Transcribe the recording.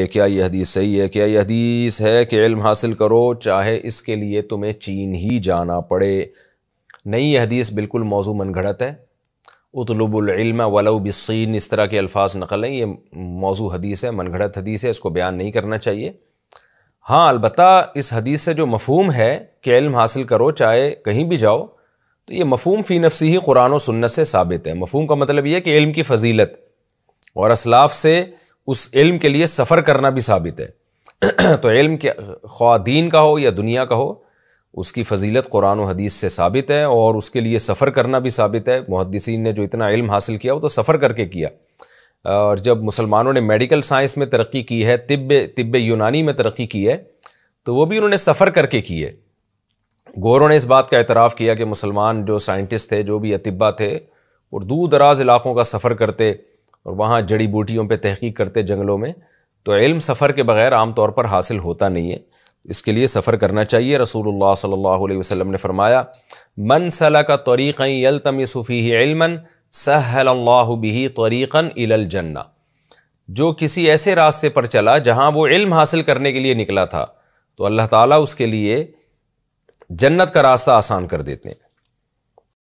क्या यह हदीस सही है क्या यह हदीस है कि इल्म हासिल करो चाहे इसके लिए तुम्हें चीन ही जाना पड़े नहीं यह हदीस बिल्कुल मौजू मन घड़त है उतलबुलम वलो बसिन इस तरह के अल्फाज नकल हैं ये मौजू हदीस है घड़त हदीस है इसको बयान नहीं करना चाहिए हाँ अलबत् इस हदीस से जो मफहम है कि इल्म हासिल करो चाहे कहीं भी जाओ तो ये मफहम फ़ी नफसी ही कुरान व सुन्नत से साबित है मफहम का मतलब ये कि इल्म की फजीलत और असलाफ से उस इल्म के लिए सफ़र करना भी साबित है तो इल्म के ख्वा का हो या दुनिया का हो उसकी फजीलत कुरान और हदीस से साबित है और उसके लिए सफ़र करना भी साबित है मुहदसिन ने जो इतना इल्म हासिल किया वो तो सफ़र करके किया और जब मुसलमानों ने मेडिकल साइंस में तरक्की की है तिब तिब्ब यूनानी में तरक्की की है तो वो भी उन्होंने सफ़र करके की है गौरों ने इस बात का एतराफ़ किया कि मुसलमान जो साइंटिस्ट थे जो भी अतिब्बा थे और दूर दराज इलाकों का सफ़र करते और वहाँ जड़ी बूटियों पर तहकीक करते जंगलों में तो इल्म सफ़र के बग़ैर आम तौर पर हासिल होता नहीं है इसके लिए सफ़र करना चाहिए रसूल सल्लल्लाहु अलैहि ने फरमाया मन सला का तरीक़ यलतमसफ़ी इलमन सहल्लाबी तरीक़न इलजन्ना जन्ना जो किसी ऐसे रास्ते पर चला जहाँ वो इल्म हासिल करने के लिए निकला था तो अल्लाह ताली उसके लिए जन्नत का रास्ता आसान कर देते हैं